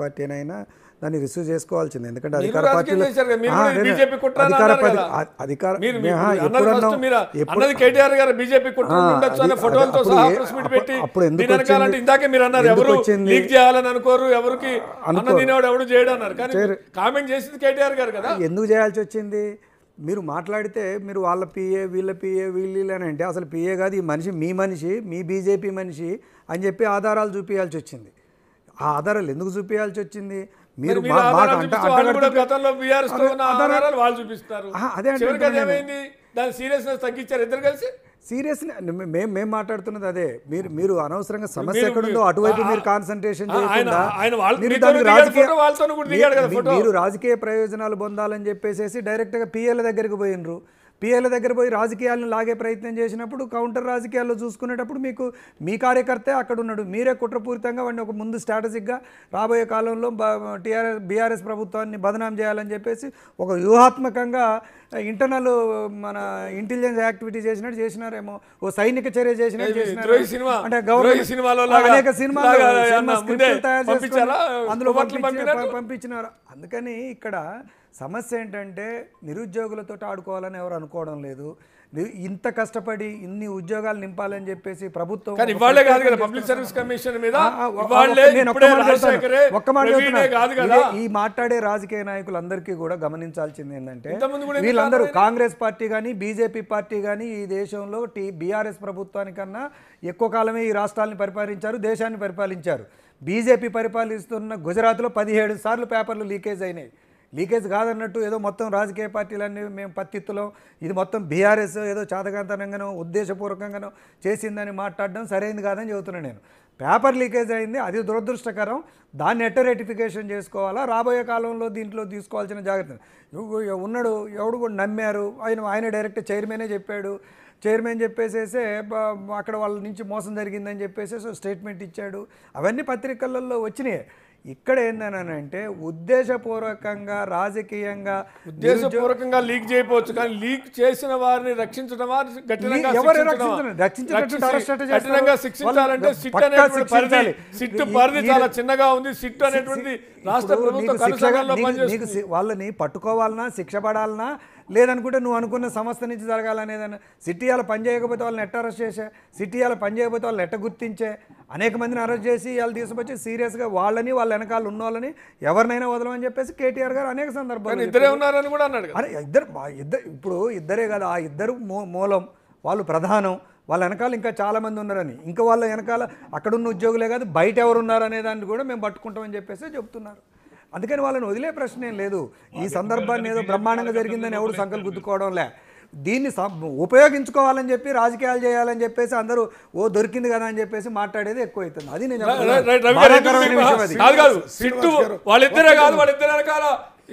party అయినా దాన్ని receive చేసుకోవాల్సింది ఎందుకంటే అధికార పార్టీ అప్పుడు ఎందుకు మీరు అన్నారు ఎవరు లీక్ చేయాలని అనుకోరు ఎవరికి ఎవడు కానీ కామెంట్ చేసింది కేటీఆర్ గారు కదా ఎందుకు చేయాల్సి వచ్చింది మీరు మాట్లాడితే మీరు వాళ్ళ పిఏ వీళ్ళ పిఏ వీళ్ళు అని అంటే అసలు పిఏ కాదు ఈ మనిషి మీ మనిషి మీ బీజేపీ మనిషి అని చెప్పి ఆధారాలు చూపించాల్సి వచ్చింది ఆ ఆధారాలు ఎందుకు చూపించాల్సి వచ్చింది మీరు అదే దాని తగ్గించారు ఇద్దరు కలిసి మేము మేము మాట్లాడుతున్నది అదే మీరు మీరు అనవసరంగా సమస్య ఎక్కడుందో అటువైపు మీరు కాన్సన్ట్రేషన్ చేయకుండా మీరు రాజకీయ మీరు రాజకీయ ప్రయోజనాలు పొందాలని చెప్పేసి డైరెక్ట్గా పిఎల్ దగ్గరికి పోయినరు పిఏల దగ్గర పోయి రాజకీయాలను లాగే ప్రయత్నం చేసినప్పుడు కౌంటర్ రాజకీయాల్లో చూసుకునేటప్పుడు మీకు మీ కార్యకర్తే అక్కడ ఉన్నాడు మీరే కుట్రపూరితంగా వాడిని ఒక ముందు స్ట్రాటజిక్గా రాబోయే కాలంలో టీఆర్ఎస్ బీఆర్ఎస్ ప్రభుత్వాన్ని బదనాం చేయాలని చెప్పేసి ఒక వ్యూహాత్మకంగా ఇంటర్నల్ మన ఇంటెలిజెన్స్ యాక్టివిటీ చేసినట్టు చేసినారేమో ఓ సైనిక చర్య చేసినట్టు సినిమా అంటే గౌరవ సినిమాలో అనేక సినిమాలు అందులో పంపించినారు అందుకని ఇక్కడ సమస్య ఏంటంటే నిరుద్యోగులతో ఆడుకోవాలని ఎవరు అనుకోవడం లేదు ఇంత కష్టపడి ఇన్ని ఉద్యోగాలు నింపాలని చెప్పేసి ప్రభుత్వం పబ్లిక్ సర్వీస్ కమిషన్ మీద ఒక్క మాట ఈ మాట్లాడే రాజకీయ నాయకులు అందరికీ కూడా గమనించాల్సింది ఏంటంటే వీళ్ళందరూ కాంగ్రెస్ పార్టీ కానీ బీజేపీ పార్టీ కానీ ఈ దేశంలో టీ బీఆర్ఎస్ ప్రభుత్వానికన్నా ఎక్కువ కాలమే ఈ రాష్ట్రాలను పరిపాలించారు దేశాన్ని పరిపాలించారు బీజేపీ పరిపాలిస్తున్న గుజరాత్లో పదిహేడు సార్లు పేపర్లు లీకేజ్ అయినాయి లీకేజ్ కాదన్నట్టు ఏదో మొత్తం రాజకీయ పార్టీలన్నీ మేము పత్తిత్తులో ఇది మొత్తం బీఆర్ఎస్ ఏదో చాతకాంతనంగానో ఉద్దేశపూర్వకంగానో చేసిందని మాట్లాడడం సరైంది కాదని చెబుతున్నాను నేను పేపర్ లీకేజ్ అయింది అది దురదృష్టకరం దాన్ని ఎట్ట రెటిఫికేషన్ చేసుకోవాలా రాబోయే కాలంలో దీంట్లో తీసుకోవాల్సిన జాగ్రత్త ఉన్నాడు ఎవడు కూడా నమ్మారు ఆయన ఆయన డైరెక్ట్ చైర్మనే చెప్పాడు చైర్మన్ చెప్పేసేసే అక్కడ వాళ్ళ నుంచి మోసం జరిగిందని చెప్పేసి స్టేట్మెంట్ ఇచ్చాడు అవన్నీ పత్రికలలో వచ్చినాయి ఇక్కడ ఏందనంటే ఉద్దేశపూర్వకంగా రాజకీయంగా ఉద్దేశపూర్వకంగా లీక్ చేయకపోవచ్చు కానీ లీక్ చేసిన వారిని రక్షించడం కఠినంగా శిక్షించాలంటే సిట్ సిట్ పరిధి చాలా చిన్నగా ఉంది సిట్ అనేటువంటి రాష్ట్ర ప్రభుత్వం వాళ్ళని పట్టుకోవాలన్నా శిక్ష పడాలన్నా లేదనుకుంటే నువ్వు అనుకున్న సంస్థ నుంచి జరగాలనేదన్నా సిటీ వాళ్ళు పని చేయకపోతే వాళ్ళని ఎట్ట అరెస్ట్ చేసే సిటీ వాళ్ళు పని చేయకపోతే వాళ్ళని ఎట్ట గుర్తించే అనేక మందిని అరెస్ట్ చేసి వాళ్ళు తీసుకొచ్చి సీరియస్గా వాళ్ళని వాళ్ళ వెనకాల వాళ్ళని ఎవరినైనా వదలమని చెప్పేసి కేటీఆర్ గారు అనేక సందర్భాలు ఇద్దరే ఉన్నారని కూడా అన్నాడు అరే ఇద్దరు ఇద్దరు ఇప్పుడు ఇద్దరే కాదు ఆ ఇద్దరు మూలం వాళ్ళు ప్రధానం వాళ్ళ వెనకాల ఇంకా చాలామంది ఉన్నారని ఇంకా వాళ్ళ వెనకాల అక్కడున్న ఉద్యోగులే కాదు బయట ఎవరు ఉన్నారనే దాన్ని కూడా మేము పట్టుకుంటామని చెప్పేసి చెప్తున్నారు అందుకని వాళ్ళని వదిలే ప్రశ్న ఏం లేదు ఈ సందర్భాన్ని ఏదో బ్రహ్మాండంగా జరిగిందని ఎవరు గుద్దుకోవడం లే దీన్ని ఉపయోగించుకోవాలని చెప్పి రాజకీయాలు చేయాలని చెప్పేసి అందరూ ఓ దొరికింది కదా అని చెప్పేసి మాట్లాడేది ఎక్కువ అవుతుంది అది నేను వాళ్ళిద్దరే కాదు వాళ్ళిద్దరే రకాల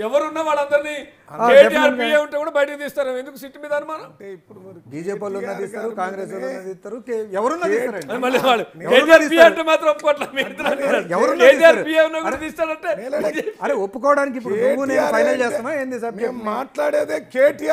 ఎవరున్నా వాళ్ళందరినీ కేటీఆర్ ఉంటే కూడా బయటకు తీస్తారు ఎందుకు సిట్ మీద అనుమానం అంటే ఇప్పుడు బీజేపీ కాంగ్రెస్ మళ్ళీ అంటే మాత్రం ఎవరు కూడా అరే ఒప్పుకోవడానికి ఇప్పుడు ఫైనల్ చేస్తామా ఏంది సార్ మాట్లాడేదే కేటీఆర్